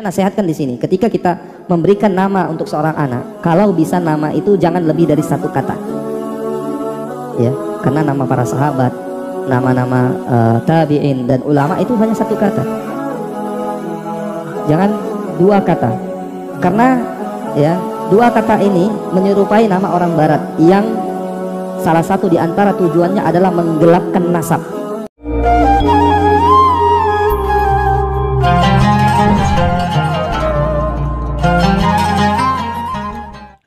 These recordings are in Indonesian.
Saya nasihatkan di sini, ketika kita memberikan nama untuk seorang anak, kalau bisa nama itu jangan lebih dari satu kata. Ya, karena nama para sahabat, nama-nama uh, tabi'in dan ulama itu hanya satu kata. Jangan dua kata. Karena ya, dua kata ini menyerupai nama orang barat yang salah satu di antara tujuannya adalah menggelapkan nasab.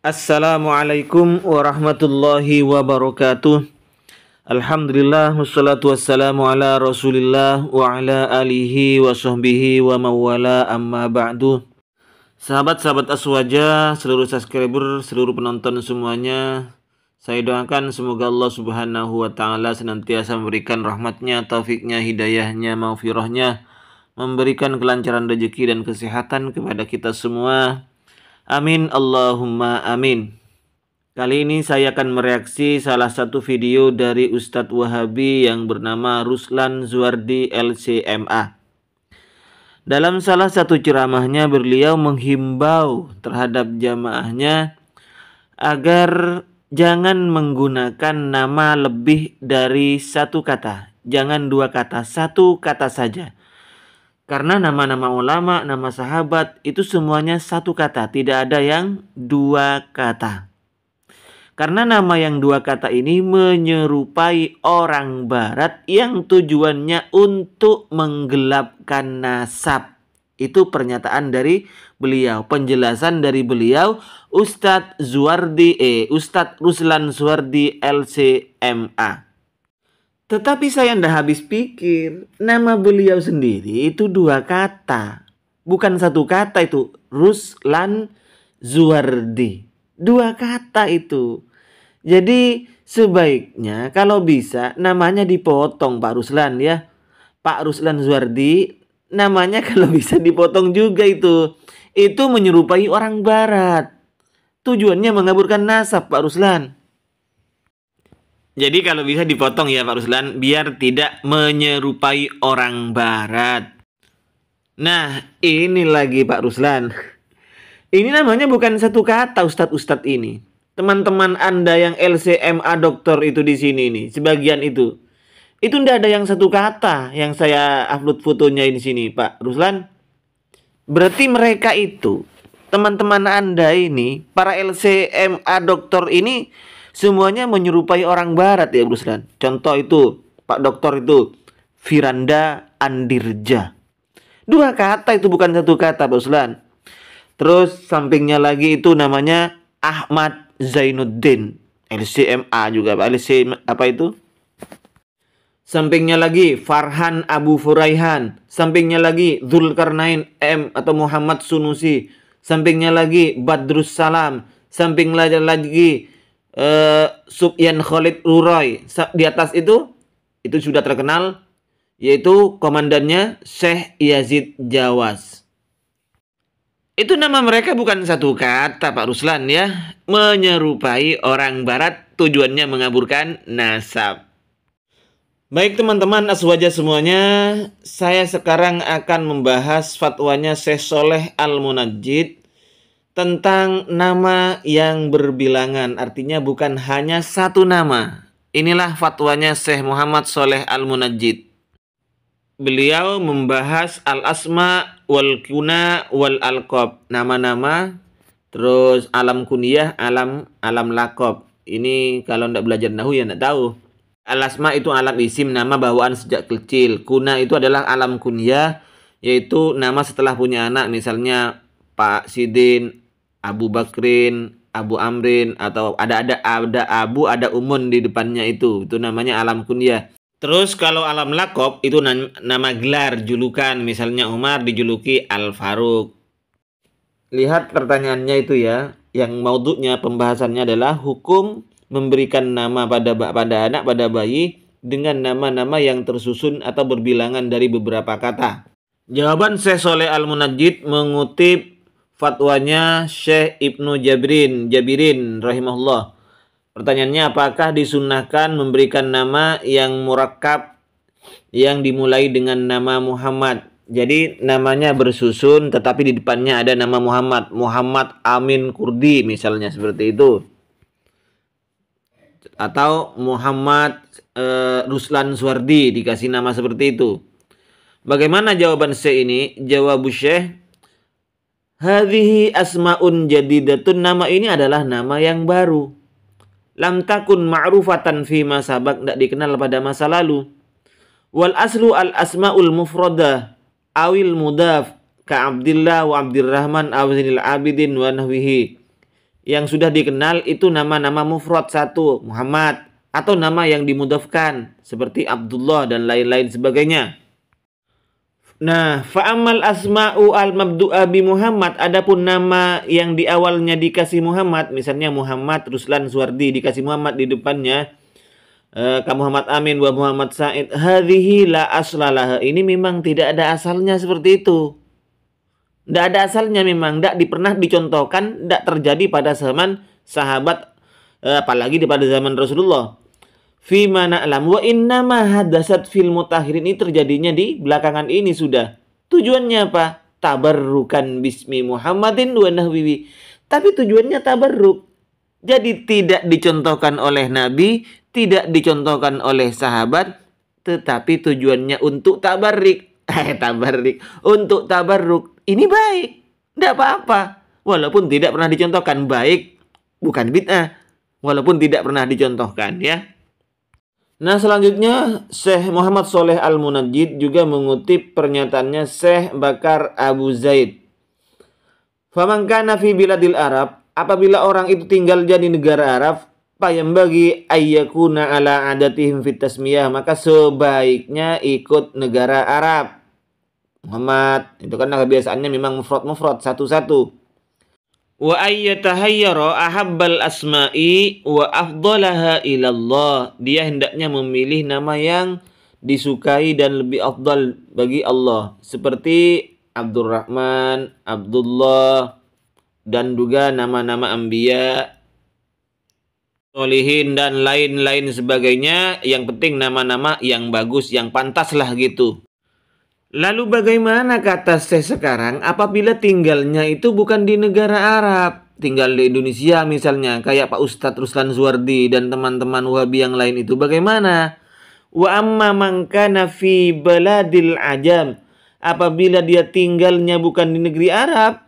Assalamualaikum warahmatullahi wabarakatuh Alhamdulillah wassalatu wassalamu ala rasulillah wa ala alihi wa sahbihi wa mawala amma ba'du Sahabat-sahabat aswaja, seluruh subscriber, seluruh penonton semuanya Saya doakan semoga Allah subhanahu wa ta'ala senantiasa memberikan rahmatnya, taufiknya, hidayahnya, maufirahnya Memberikan kelancaran rezeki dan kesehatan kepada kita semua Amin Allahumma amin. Kali ini saya akan mereaksi salah satu video dari Ustadz Wahabi yang bernama Ruslan Zuardi LCMA. Dalam salah satu ceramahnya beliau menghimbau terhadap jamaahnya agar jangan menggunakan nama lebih dari satu kata. Jangan dua kata, satu kata saja. Karena nama-nama ulama, nama sahabat itu semuanya satu kata, tidak ada yang dua kata. Karena nama yang dua kata ini menyerupai orang barat yang tujuannya untuk menggelapkan nasab. Itu pernyataan dari beliau, penjelasan dari beliau Ustadz Zuardi eh, Ustadz Ruslan Zuardi LCMA. Tetapi saya tidak habis pikir, nama beliau sendiri itu dua kata. Bukan satu kata itu, Ruslan Zuardi. Dua kata itu. Jadi sebaiknya kalau bisa namanya dipotong Pak Ruslan ya. Pak Ruslan Zuardi namanya kalau bisa dipotong juga itu. Itu menyerupai orang barat. Tujuannya mengaburkan nasab Pak Ruslan. Jadi kalau bisa dipotong ya Pak Ruslan biar tidak menyerupai orang barat. Nah, ini lagi Pak Ruslan. Ini namanya bukan satu kata ustadz-ustadz ini. Teman-teman Anda yang LCMA dokter itu di sini nih, sebagian itu. Itu ndak ada yang satu kata yang saya upload fotonya di sini, Pak Ruslan. Berarti mereka itu, teman-teman Anda ini, para LCMA dokter ini semuanya menyerupai orang barat ya Bro Contoh itu Pak Dokter itu Firanda Andirja. Dua kata itu bukan satu kata Pak Ruslan. Terus sampingnya lagi itu namanya Ahmad Zainuddin. LCMA juga Pak. LCM apa itu? Sampingnya lagi Farhan Abu Furaihan. Sampingnya lagi Zulkarnain M atau Muhammad Sunusi. Sampingnya lagi Badrus Salam. Samping lagi eh, Subyan Khalid Ruroy di atas itu itu sudah terkenal yaitu komandannya Syekh Yazid Jawas. Itu nama mereka bukan satu kata Pak Ruslan ya, menyerupai orang barat tujuannya mengaburkan nasab. Baik teman-teman aswaja semuanya, saya sekarang akan membahas fatwanya Syekh Soleh Al-Munajjid tentang nama yang berbilangan, artinya bukan hanya satu nama. Inilah fatwanya Syekh Muhammad Soleh Al-Munajjid. Beliau membahas al-asma wal kuna wal alqab, nama-nama, terus alam kunyah, alam alam lakop Ini kalau tidak belajar nahu ya tidak tahu. Al-asma itu alam isim nama bawaan sejak kecil. Kuna itu adalah alam kunyah yaitu nama setelah punya anak misalnya Pak Sidin, Abu Bakrin, Abu Amrin atau ada ada ada Abu ada Umun di depannya itu. Itu namanya alam kunyah. Terus kalau alam lakop itu nama gelar julukan misalnya Umar dijuluki Al Faruq. Lihat pertanyaannya itu ya. Yang mauduknya pembahasannya adalah hukum memberikan nama pada pada anak pada bayi dengan nama-nama yang tersusun atau berbilangan dari beberapa kata. Jawaban Syekh Soleh Al-Munajjid mengutip fatwanya Syekh Ibnu Jabirin, Jabirin rahimahullah. Pertanyaannya apakah disunahkan memberikan nama yang murakab yang dimulai dengan nama Muhammad? Jadi namanya bersusun tetapi di depannya ada nama Muhammad. Muhammad Amin Kurdi misalnya seperti itu. Atau Muhammad eh, Ruslan Suwardi dikasih nama seperti itu. Bagaimana jawaban Syekh ini? Jawab Syekh Hadhihi asmaun jadidatun nama ini adalah nama yang baru. Lam takun ma'rufatan fi bak tidak dikenal pada masa lalu. Wal aslu al asmaul mufrada awil mudaf ka Abdillah wa Abdurrahman awzinil abidin wa nahwihi. Yang sudah dikenal itu nama-nama mufrad satu Muhammad atau nama yang dimudafkan seperti Abdullah dan lain-lain sebagainya. Nah, fa'amal asma'u al-mabdu'a bi Muhammad. Adapun nama yang di awalnya dikasih Muhammad, misalnya Muhammad Ruslan Suwardi dikasih Muhammad di depannya. Eh, Muhammad Amin wa Muhammad Said. Hadhihi la aslalah. Ini memang tidak ada asalnya seperti itu. Tidak ada asalnya memang, tidak pernah dicontohkan, tidak terjadi pada zaman sahabat, eh, apalagi pada zaman Rasulullah. Fima mana alam wa innama hadasat fil mutakhirin ini terjadinya di belakangan ini sudah. Tujuannya apa? Tabarrukan bismi Muhammadin wa nahwihi. Tapi tujuannya tabarruk. Jadi tidak dicontohkan oleh Nabi, tidak dicontohkan oleh sahabat, tetapi tujuannya untuk tabarrik. Eh, tabarrik. Untuk tabarruk. Ini baik. Tidak apa-apa. Walaupun tidak pernah dicontohkan baik, bukan bid'ah. Walaupun tidak pernah dicontohkan ya. Nah selanjutnya Syekh Muhammad Soleh Al-Munajjid juga mengutip pernyataannya Syekh Bakar Abu Zaid. Famankana fi biladil Arab, apabila orang itu tinggal jadi negara Arab, payam bagi ayyakuna ala adatihim fit tasmiyah, maka sebaiknya ikut negara Arab. Muhammad, itu kan kebiasaannya memang mufrad mufrad satu-satu wa ayyatahayyara ahabbal asma'i wa afdalaha ilallah. Dia hendaknya memilih nama yang disukai dan lebih afdal bagi Allah seperti Abdurrahman, Abdullah dan juga nama-nama anbiya solihin dan lain-lain sebagainya yang penting nama-nama yang bagus yang pantas lah gitu Lalu bagaimana kata saya sekarang apabila tinggalnya itu bukan di negara Arab, tinggal di Indonesia misalnya kayak Pak Ustadz Ruslan Zuardi dan teman-teman Wahabi yang lain itu bagaimana? Wa amma mangkana fi baladil ajam apabila dia tinggalnya bukan di negeri Arab.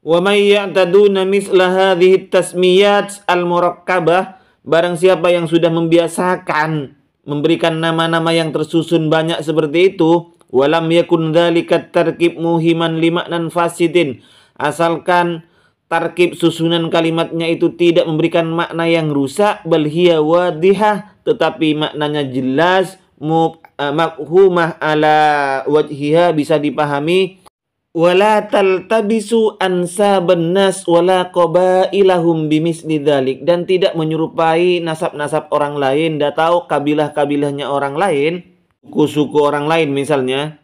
Wa may ya'taduna misla hadhihi tasmiyat al-murakkabah barang siapa yang sudah membiasakan memberikan nama-nama yang tersusun banyak seperti itu, Walam yakun dzalika tarkib muhiman limaknan fasidin. Asalkan tarkib susunan kalimatnya itu tidak memberikan makna yang rusak bal hiya wadihah tetapi maknanya jelas eh, makhumah ala wajhiha bisa dipahami wala tabisu ansa benas wala koba ilahum bimis nidalik dan tidak menyerupai nasab-nasab orang lain dah tahu kabilah-kabilahnya orang lain suku suku orang lain misalnya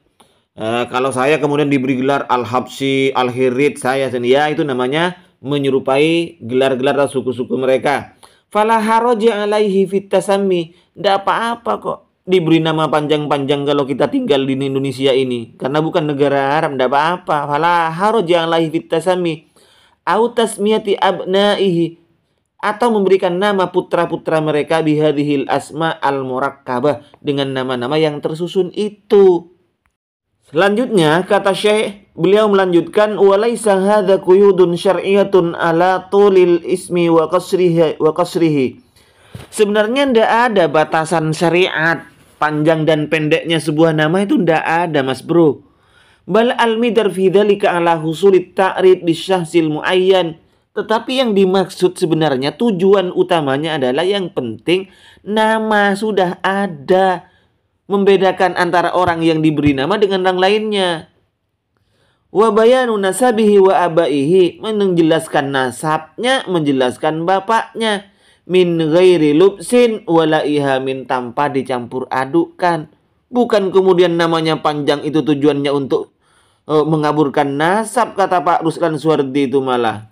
uh, kalau saya kemudian diberi gelar Al-Habsi, Al-Hirid saya sendiri ya itu namanya menyerupai gelar-gelar suku-suku mereka. Fala haraja alaihi fit tasammi. apa-apa kok diberi nama panjang-panjang kalau kita tinggal di Indonesia ini karena bukan negara Arab ndak apa-apa. Fala haraja alaihi fit tasammi. Au tasmiyati abnaihi atau memberikan nama putra-putra mereka bihadhil asma al murakkabah dengan nama-nama yang tersusun itu. Selanjutnya kata Syekh beliau melanjutkan walaisa hadza quyudun syar'iyatun ala tulil ismi wa qasrihi wa qasrihi. Sebenarnya ndak ada batasan syariat panjang dan pendeknya sebuah nama itu ndak ada Mas Bro. Bal al midar fi dzalika ala husulit ta'rid bisyahsil muayyan tetapi yang dimaksud sebenarnya tujuan utamanya adalah yang penting nama sudah ada. Membedakan antara orang yang diberi nama dengan orang lainnya. Wabayanu nasabihi wa abaihi menjelaskan nasabnya, menjelaskan bapaknya. Min ghairi lubsin iha min tanpa dicampur adukkan. Bukan kemudian namanya panjang itu tujuannya untuk uh, mengaburkan nasab kata Pak Ruslan Suwardi itu malah.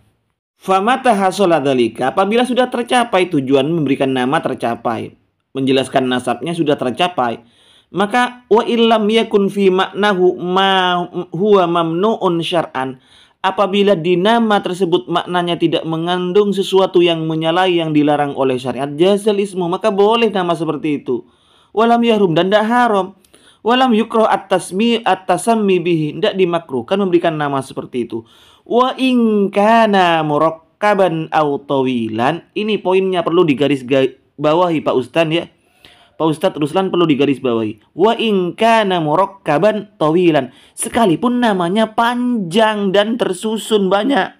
Famata hasoladalika apabila sudah tercapai tujuan memberikan nama tercapai, menjelaskan nasabnya sudah tercapai, maka wa illam yakun fi maknahu ma huwa mamnuun syar'an apabila di nama tersebut maknanya tidak mengandung sesuatu yang menyalahi yang dilarang oleh syariat jazal ismu maka boleh nama seperti itu walam yahrum dan tidak haram walam yukroh atas mi atas bihi tidak dimakruhkan memberikan nama seperti itu wa in kana murakkaban Ini poinnya perlu digaris bawahi Pak ustan ya. Pak ustad Ruslan perlu digaris bawahi Wa ingkana murokkaban towilan Sekalipun namanya panjang dan tersusun banyak.